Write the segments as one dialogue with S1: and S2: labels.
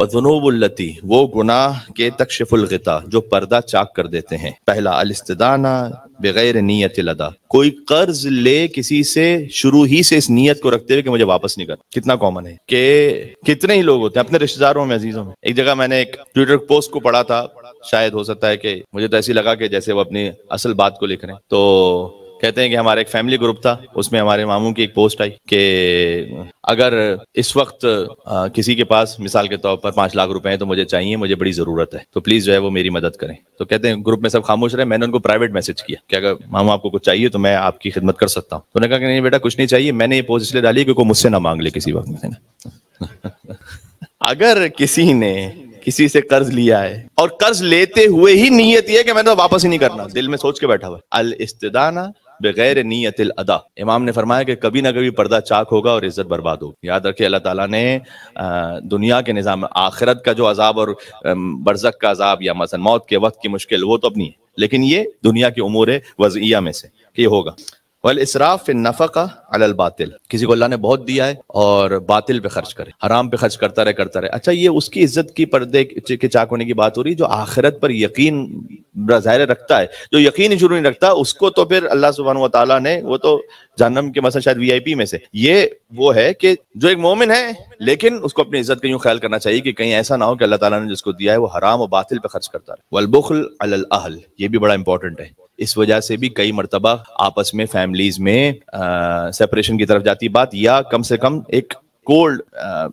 S1: वजनोबुल्लती वो गुनाह के तकशफुलगता जो पर्दा चाक कर देते हैं पहला अलस्तदाना बगैर नीयत लदा कोई कर्ज ले किसी से शुरू ही से इस नीयत को रखते हुए कि मुझे वापस नहीं कर कितना कॉमन है कि कितने ही लोग होते हैं अपने रिश्तेदारों में अजीजों में एक जगह मैंने एक ट्विटर पोस्ट को पढ़ा था शायद हो सकता है कि मुझे तो ऐसी लगा कि जैसे वो अपनी असल बात को लिख रहे हैं तो कहते हैं कि हमारा एक फैमिली ग्रुप था उसमें हमारे मामू की एक पोस्ट आई कि अगर इस वक्त आ, किसी के पास मिसाल के तौर पर पांच लाख रुपए हैं तो मुझे चाहिए मुझे बड़ी जरूरत है तो प्लीज जो है वो मेरी मदद करें तो कहते हैं ग्रुप में सब खामोश रहे मैंने उनको प्राइवेट मैसेज किया कि अगर मामू आपको कुछ चाहिए तो मैं आपकी खिदमत कर सकता हूँ तो उन्होंने कहा कि नहीं बेटा कुछ नहीं चाहिए मैंने ये पोस्ट इसलिए डाली क्योंकि मुझसे ना मांग ले किसी वक्त में अगर किसी ने किसी से कर्ज लिया है और कर्ज लेते हुए ही नीयत यह कि मैंने तो वापस ही नहीं करना दिल में सोच के बैठा हुआ अल इस्तेदाना बगैर नीयत अदा इमाम ने फरमाया कि कभी ना कभी पर्दा चाक होगा और इज्जत बर्बाद होगी याद रखे अल्लाह ताला ने दुनिया के निज़ाम आखिरत का जो अजाब और बरसक का अजाब या मसन मौत के वक्त की मुश्किल वो तो अपनी है लेकिन ये दुनिया की उमूर वजिया में से ये होगा वल इसराफ नफा का अल बातिल किसी को अल्लाह ने बहुत दिया है और बातिल पे खर्च करे हराम पे खर्च करता रहे करता रहे अच्छा ये उसकी इज्जत की पर्दे के चाक होने की बात हो रही जो आखिरत पर यकीन जाहिर रखता है जो यकीन ही शुरू नहीं रखता उसको तो फिर अल्लाह सुबहान वाली ने वो तो जहनम के मसल शायद पी में से ये वो है कि जो एक मोमिन है लेकिन उसको अपनी इज्जत का यूँ ख्याल करना चाहिए कि कहीं ऐसा ना हो कि अल्लाह ताला ने जिसको दिया है वो हराम और बातिल पे खर्च करता है वलबुखल अल अहल ये भी बड़ा इंपॉर्टेंट है इस वजह से भी कई मरतबा आपस में फैमिलीज में सेपरेशन की तरफ जाती बात या कम से कम एक कोल्ड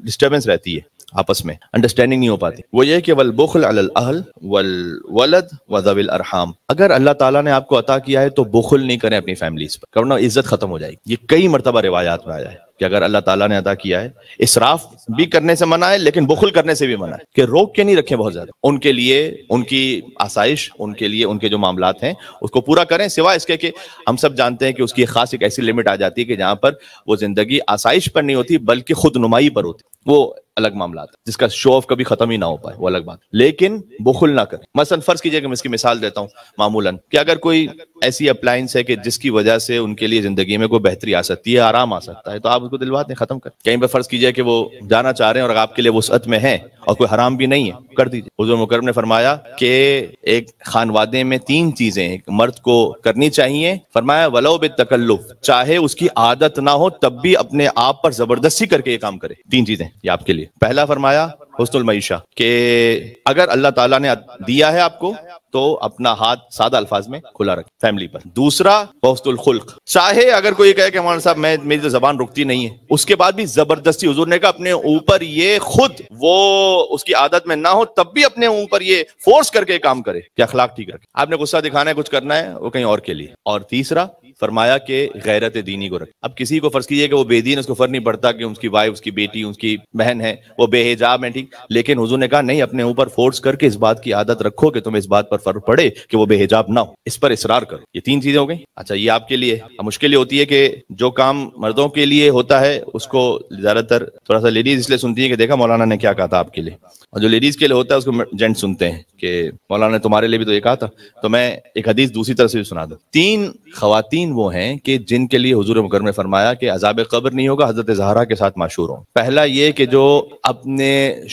S1: डिस्टर्बेंस रहती है आपस में अंडरस्टैंडिंग नहीं हो पाती वो ये कि वल बुखल अल अहल वल वलद वजविल अरहाम अगर अल्लाह ताला ने आपको अता किया है तो बुखल नहीं करें अपनी फैमिलीज पर करना इज्जत खत्म हो जाएगी ये कई मरतबा रिवायात में आया है कि अगर अल्लाह ताला ने अदा किया है इसराफ भी करने से मना है लेकिन बुखल करने से भी मना है कि रोक के नहीं रखें बहुत ज्यादा उनके लिए उनकी आसाइश उनके लिए उनके जो मामला हैं उसको पूरा करें सिवा इसके कि हम सब जानते हैं कि उसकी खास एक ऐसी लिमिट आ जाती है कि जहां पर वो जिंदगी आसाइश पर नहीं होती बल्कि खुद नुमाई पर होती वो अलग मामला है जिसका शो ऑफ कभी खत्म ही ना हो पाए वो अलग बात लेकिन बुखुल ना करें मसलन फर्ज कीजिए कि मैं इसकी मिसाल देता हूँ मामूलन कि अगर कोई ऐसी अप्लायंस है कि जिसकी वजह से उनके लिए जिंदगी में कोई बेहतरी आ सकती है आराम आ सकता है तो आप उसको दिलवा दें खत्म कर कहीं पर फर्ज कीजिए कि वो जाना चाह रहे हैं और आपके लिए वसअत में है और कोई हराम भी नहीं है कर दीजिए हजूर मुकरम ने फरमाया कि एक खानवादे में तीन चीजें एक मर्द को करनी चाहिए फरमाया वलो बे तकल्लुफ चाहे उसकी आदत ना हो तब भी अपने आप पर जबरदस्ती करके ये काम करे तीन चीजें ये आपके लिए लिए पहला फरमाया हुसनुल मीशा के अगर अल्लाह ताला ने दिया है आपको तो अपना हाथ सादा अल्फाज में खुला रखें फैमिली पर दूसरा वस्तुल खुल्क चाहे अगर कोई कहे कि मौलाना साहब मैं मेरी तो जबान रुकती नहीं है उसके बाद भी जबरदस्ती हजूर ने कहा अपने ऊपर ये खुद वो उसकी आदत में ना हो तब भी अपने ऊपर ये फोर्स करके काम करे कि अखलाक ठीक रखे आपने गुस्सा दिखाना है कुछ करना है वो कहीं और के लिए और तीसरा फरमाया कि गैरत दीनी को रखे अब किसी को फर्ज कीजिए कि वो बेदीन उसको फर्क नहीं पड़ता कि उसकी वाइफ उसकी बेटी उसकी बहन है वो बेहिजाब है ठीक लेकिन हुजूर ने कहा नहीं अपने ऊपर फोर्स करके इस बात की आदत रखो कि तुम्हें इस बात पर फर्क पड़े कि वो बेहिजाब ना हो इस पर इसरार करो ये तीन चीजें हो गई अच्छा ये आपके लिए मुश्किल होती है कि जो काम मर्दों के लिए होता है उसको ज्यादातर थोड़ा सा लेडीज इसलिए सुनती है कि देखा मौलाना ने क्या कहा था आपके लिए और जो लेडीज के लिए होता है उसको जेंट सुनते हैं कि मौलाना ने तुम्हारे लिए भी तो ये कहा था तो मैं एक हदीस दूसरी तरह से भी सुना दू तीन खातन वो हैं कि जिनके लिए हजूर मुकर ने फरमाया कि अजाब कब्र नहीं होगा हजरत जहरा के साथ मशहूर हो पहला ये कि जो अपने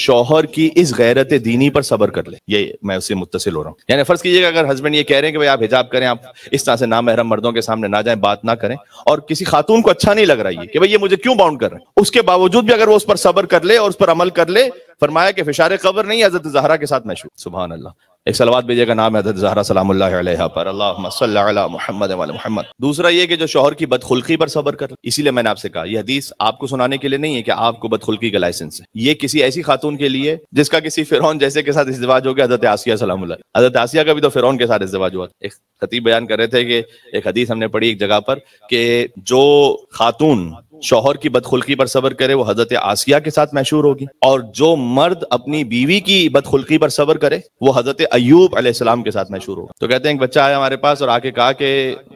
S1: शोहर की इस गैरत दीनी पर सबर कर ले ये मैं उससे मुतसिल हो रहा हूँ यानी फर्ज कीजिएगा अगर हस्बैंड ये कह रहे हैं कि भाई आप हिजाब करें आप इस तरह से ना महरम मर्दों के सामने ना जाए बात ना करें और किसी खातून को अच्छा नहीं लग रहा है कि भाई ये मुझे क्यों बाउंड कर रहे हैं उसके बावजूद भी अगर वो उस पर सबर कर ले और उस पर अमल कर ले फरमाया कि फिशार कब्र नहीं हजरत जहरा के साथ मशहूर सुबह अल्लाह एक सलवाद भेजिएगा नाम है जहरा सलाम पर अल्लाह मोहम्मद मोहम्मद दूसरा ये कि जो शोहर की बदखुल्की पर सबर कर इसीलिए मैंने आपसे कहा यह हदीस आपको सुनाने के लिए नहीं है कि आपको बदखुल्की का लाइसेंस है ये किसी ऐसी खातून के लिए जिसका किसी फिर जैसे के साथ इस्तेवाज हो गया हजरत आसिया सलाम हजरत आसिया का भी तो फिर के साथ इस्तेवाज हुआ एक खतीब बयान कर रहे थे कि एक हदीस हमने पढ़ी एक जगह पर कि जो खातून शोहर की बदखुल्की पर सबर करे वो हजरत आसिया के साथ मशहूर होगी और जो मर्द अपनी बीवी की बदखुल्की पर सबर करे वो हजरत अयूब अलैहिस्सलाम के साथ मशहूर होगा तो कहते हैं एक बच्चा आया हमारे पास और आके कहा कि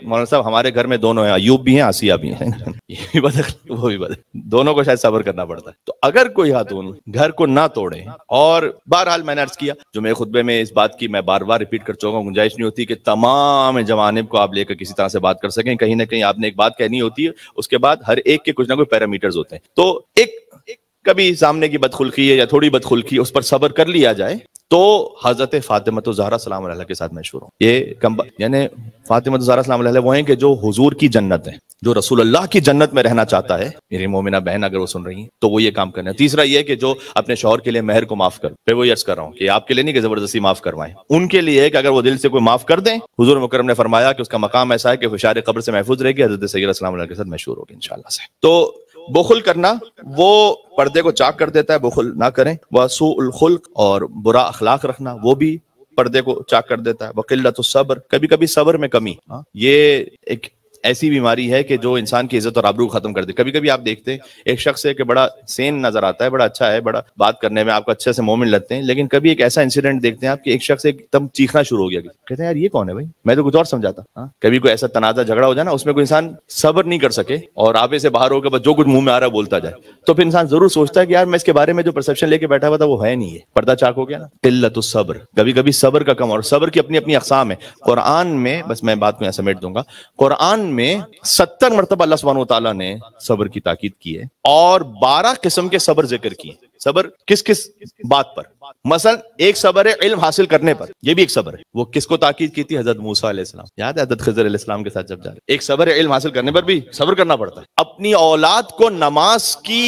S1: मौलाना साहब हमारे घर में दोनों हैं अयूब भी हैं आसिया भी हैं ये भी वो भी बदल दोनों को शायद सबर करना पड़ता है तो अगर कोई खातून घर को ना तोड़े और बहरहाल मैंने अर्ज किया जो मेरे खुतबे में इस बात की मैं बार बार रिपीट कर चुका हूँ गुंजाइश नहीं होती कि तमाम जवानब को आप लेकर किसी तरह से बात कर सकें कहीं ना कहीं आपने एक बात कहनी होती है उसके बाद हर एक के कुछ ना कुछ पैरामीटर्स होते हैं तो एक, कभी सामने की बदखुलखी है या थोड़ी बदखुलखी उस पर सबर कर लिया जाए तो हजरत फातिमत तो सलाम के साथ मशहूर हूँ ये कम यानी फातिमत तो सलाम वो हैं कि जो हुजूर की जन्नत है जो रसूल अल्लाह की जन्नत में रहना चाहता है मेरी मोमिना बहन अगर वो सुन रही है तो वो ये काम करना है तीसरा ये कि जो अपने शोहर के लिए मेहर को माफ कर वो यस कर रहा हूँ कि आपके लिए नहीं कि जबरदस्ती माफ करवाएं उनके लिए कि अगर वो दिल से कोई माफ कर दें हजूर मुकरम ने फरमाया कि उसका मकाम ऐसा है कि हुशार कब्र से महफूज रहेगी हजरत सैद्लाम के साथ मशहूर होगी इन से तो बुखुल करना वो पर्दे को चाक कर देता है बुखुल ना करें वसूल और बुरा अखलाक रखना वो भी पर्दे को चाक कर देता है तो सब्र कभी कभी सब्र में कमी आ? हाँ, ये एक ऐसी बीमारी है कि जो इंसान की इज्जत और आबरू खत्म कर दे कभी कभी आप देखते हैं एक शख्स है कि बड़ा सेन नजर आता है बड़ा अच्छा है बड़ा बात करने में आपको अच्छे से मोमेंट लगते हैं लेकिन कभी एक ऐसा इंसिडेंट देखते हैं आप एक शख्स एकदम चीखना शुरू हो गया कहते हैं यार ये कौन है भाई मैं तो कुछ और समझाता हाँ। कभी कोई ऐसा तनाजा झगड़ा हो जाए ना उसमें कोई इंसान सबर नहीं कर सके और आपे से बाहर होकर बस जो कुछ मुंह में आ रहा बोलता जाए तो फिर इंसान जरूर सोचता है कि यार मैं इसके बारे में जो परसेप्शन लेके बैठा हुआ था वो है नहीं है पर्दा चाक हो गया ना किल्लत सब्र कभी कभी सब्र का कम और सब्र की अपनी अपनी अकसाम है कुरान में बस मैं बात को यहाँ समेट दूंगा कुरान में सत्तर मरतबा अल्लाह सुबहान तला ने सब्र की ताकीद की है और बारह किस्म के सब्र जिक्र किए सबर किस किस बात पर मसल एक सबर है इल्म हासिल करने पर यह भी एक सबर है वो किसको ताकीद की थी हजरत मूसा अलैहिस्सलाम याद है हजरत खजर अलैहिस्सलाम के साथ जब जा रहे एक सबर है इल्म हासिल करने पर भी सबर करना पड़ता है अपनी औलाद को नमाज की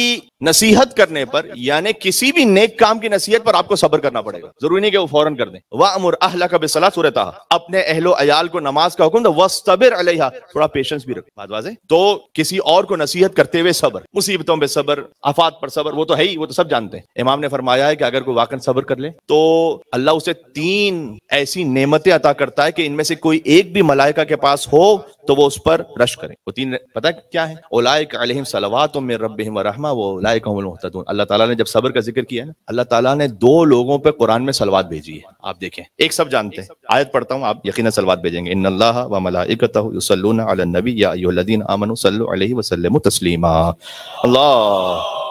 S1: नसीहत करने पर यानी किसी भी नेक काम की नसीहत पर आपको सबर करना पड़ेगा जरूरी नहीं कि वो फौरन कर दे वाह अमर अहला का बेसलात सूरत अपने अहलो अयाल को नमाज का हुक्म वस्तबिर अलैहा थोड़ा पेशेंस भी रखें बात वाजे तो किसी और को नसीहत करते हुए सबर मुसीबतों पर सबर आफात पर सबर वो तो है ही वो तो सब जानते जानते हैं इमाम ने फरमाया है कि अगर कोई वाकन सब्र कर ले तो अल्लाह उसे तीन ऐसी नेमतें अता करता है कि इनमें से कोई एक भी मलाइका के पास हो तो वो उस पर रश करें वो तीन पता है क्या है ओलायक अलहिम सलावात में रब रहमा वो ओलायकदून अल्लाह ताला ने जब सब्र का जिक्र किया है ना अल्लाह ताला ने दो लोगों पर कुरान में सलवात भेजी है आप देखें एक सब जानते हैं आयत पढ़ता हूँ आप यकीन सलवात भेजेंगे इन अल्लाह व मलाइकतहु नबी या अय्युहल्लज़ीन आमनु सल्लु अलैहि वसल्लमु तस्लीमा अल्लाह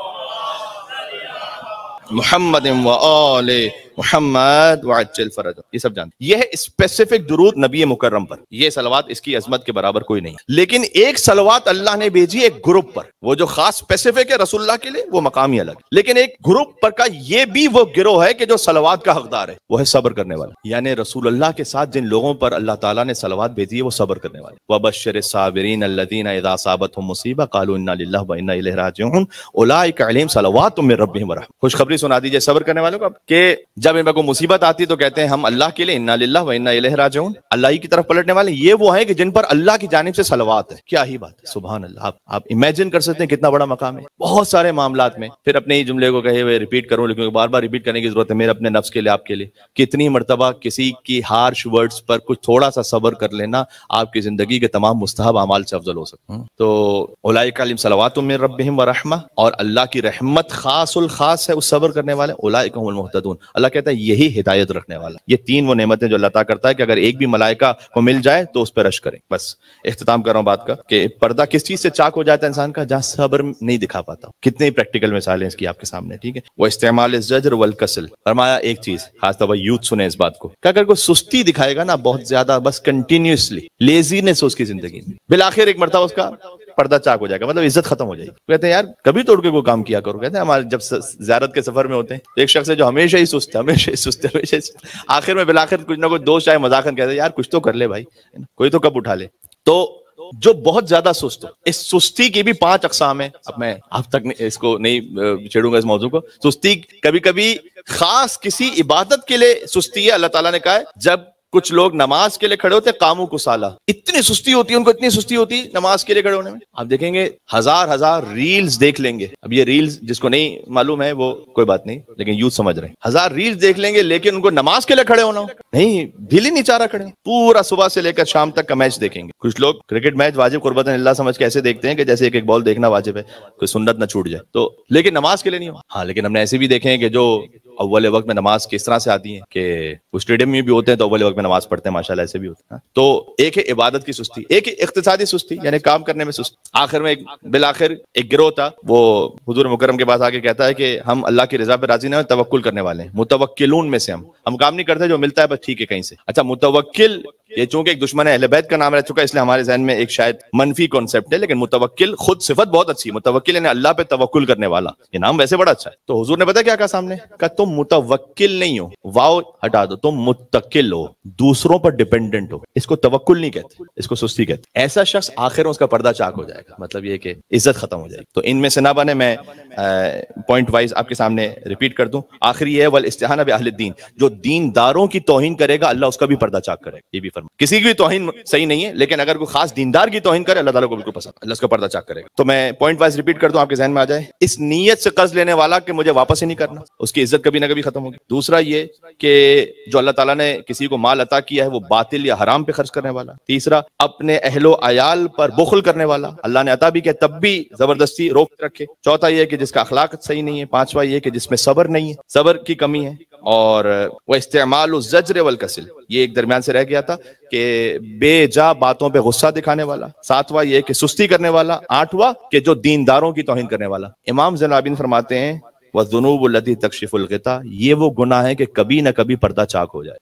S1: محمد وآل मोहम्मद वाचल फरज ये सब जानते यह स्पेसिफिक दरूद नबी मुकर्रम पर यह सलवात इसकी अजमत के बराबर कोई नहीं लेकिन एक सलवात अल्लाह ने भेजी एक ग्रुप पर वो जो खास स्पेसिफिक है रसुल्ला के लिए वो मकाम ही अलग लेकिन एक ग्रुप पर का ये भी वो गिरोह है कि जो सलवात का हकदार है वो है सब्र करने वाला यानी रसूल अल्लाह के साथ जिन लोगों पर अल्लाह तला ने सलवात भेजी है वो सब्र करने वाले वबशर साबरीन अल्लदीन इदा साबत हम मुसीबा कालू खुशखबरी सुना दीजिए सबर करने वालों को जब इन को मुसीबत आती है तो कहते हैं हम अल्लाह के लिए इन्ना लाला व इन्ना राजऊन अल्लाह की तरफ पलटने वाले ये वो है कि जिन पर अल्लाह की जानब से सलवात है क्या ही बात है सुबह अल्लाह आप, आप इमेजिन कर सकते हैं कितना बड़ा मकाम है बहुत सारे मामला में फिर अपने ही जुमले को कहे हुए रिपीट करूँ लेकिन बार बार रिपीट करने की जरूरत है मेरे अपने नफ्स के लिए आपके लिए कितनी मरतबा किसी की हार्श वर्ड्स पर कुछ थोड़ा सा सबर कर लेना आपकी जिंदगी के तमाम मुस्तब अमाल से अफजल हो सकते हैं तो उलाकम सलावात में रब व और अल्लाह की रहमत खास उल खास है उस सबर करने वाले उलाकमतून अल्लाह कहते हैं यही हिदायत रखने वाला ये तीन वो नेमतें जो लता करता है कि अगर एक भी मलाइका को मिल जाए तो उस पर रश करें बस अख्ताम कर रहा हूँ बात का कि पर्दा किस चीज से चाक हो जाता है इंसान का जहां सब्र नहीं दिखा पाता कितनी प्रैक्टिकल मिसाल है इसकी आपके सामने ठीक है वो इस्तेमाल जजर वल कसल फरमाया एक चीज खासतौर पर यूथ सुने इस बात को अगर कोई सुस्ती दिखाएगा ना बहुत ज्यादा बस कंटिन्यूसली लेजीनेस उसकी जिंदगी में बिल आखिर एक मरतबा उसका पर्दा चाक हो जाएगा मतलब इज्जत खत्म हो जाएगी कहते हैं यार कभी तोड़ के कोई काम किया करो कहते हैं हमारे जब ज्यारत के सफर में होते हैं तो एक शख्स है जो हमेशा ही सुस्त है हमेशा ही सुस्त है हमेशा आखिर में बिलाखिर कुछ ना कुछ दोस्त चाहे मजाकन कहते हैं यार कुछ तो कर ले भाई कोई तो कब उठा ले तो जो बहुत ज्यादा सुस्त हो इस सुस्ती की भी पांच अकसाम है अब मैं अब तक न, इसको नहीं छेड़ूंगा इस मौजू को सुस्ती कभी कभी खास किसी इबादत के लिए सुस्ती है अल्लाह ताला ने कहा है जब कुछ लोग नमाज के लिए खड़े होते कामू कुसाला इतनी सुस्ती होती है उनको इतनी सुस्ती होती है नमाज के लिए खड़े होने में आप देखेंगे हजार हजार रील्स देख लेंगे अब ये रील्स जिसको नहीं मालूम है वो कोई बात नहीं लेकिन यूथ समझ रहे हैं हजार रील्स देख लेंगे लेकिन उनको नमाज के लिए खड़े होना नहीं दिल ही नहीं चारा खड़े पूरा सुबह से लेकर शाम तक का मैच देखेंगे कुछ लोग क्रिकेट मैच वाजिब कुर्बत समझ के ऐसे देखते हैं कि जैसे एक एक बॉल देखना वाजिब है कोई सुन्नत ना छूट जाए तो लेकिन नमाज के लिए नहीं हाँ लेकिन हमने ऐसे भी देखे हैं कि जो अव्वल वक्त में नमाज किस तरह से आती है कि वो स्टेडियम में भी होते हैं तो अव्वल वक्त में नमाज पढ़ते हैं माशाल्लाह ऐसे भी होते हैं हाँ। तो एक है इबादत की सुस्ती एक है इकतदी सुस्ती यानी काम करने में सुस्ती आखिर में एक बिल आखिर एक गिरोह था वो हजूर मुकरम के पास आके कहता है कि हम अल्लाह की रजा पर राजी नहीं हो तवक्ल करने वाले हैं मुतवक्लून में से हम हम काम नहीं करते जो मिलता है बस ठीक है कहीं से अच्छा मुतवक्ल ये चूंकि एक दुश्मन अहल अहलबैत का नाम रह चुका है इसलिए हमारे जहन में एक शायद मनफी कॉन्सेप्ट है लेकिन मुतवक्ल खुद सिफत बहुत अच्छी है मुतवक्ल ने अल्लाह पे तवक्ल करने वाला ये नाम वैसे बड़ा अच्छा है तो हुजूर ने बताया क्या कहा सामने कहा तुम मुतवक्ल नहीं हो वाओ हटा दो तुम मुतकिल हो दूसरों पर डिपेंडेंट हो इसको तवक्ल नहीं कहते इसको सुस्ती कहते ऐसा शख्स आखिर उसका पर्दा चाक हो जाएगा मतलब ये कि इज्जत खत्म हो जाएगी तो इनमें से ना बने मैं पॉइंट वाइज आपके सामने रिपीट कर दूं आखिरी है वल इस्तेहाना बहल दीन जो दीनदारों की तोहिन करेगा अल्लाह उसका भी पर्दा चाक करेगा ये भी फरमा किसी की तोहिन सही नहीं है लेकिन अगर कोई खास दीनदार की तोहिन करे अल्लाह ताला को बिल्कुल पसंद अल्लाह को पर्दा चाक करेगा तो मैं पॉइंट वाइज रिपीट कर दूं आपके जहन में आ जाए इस नीयत से कर्ज लेने वाला कि मुझे वापस ही नहीं करना उसकी इज्जत कभी ना कभी खत्म होगी दूसरा ये कि जो अल्लाह तला ने किसी को माल अता किया है वो बातिल या हराम पे खर्च करने वाला तीसरा अपने अहलो अयाल पर बुखल करने वाला अल्लाह ने अता भी किया तब भी जबरदस्ती रोक रखे चौथा ये कि जिसका अखलाक सही नहीं है पांचवा ये कि जिसमें सबर नहीं है सबर की कमी है और वह इस्तेमाल जजर वल कसिल ये एक दरमियान से रह गया था कि बेजा बातों पे गुस्सा दिखाने वाला सातवा ये कि सुस्ती करने वाला आठवा कि जो दीनदारों की तोहिन करने वाला इमाम जनाबिन फरमाते हैं वह जुनूब लदी तकशीफुलता ये वो गुना है कि कभी ना कभी पर्दा चाक हो जाए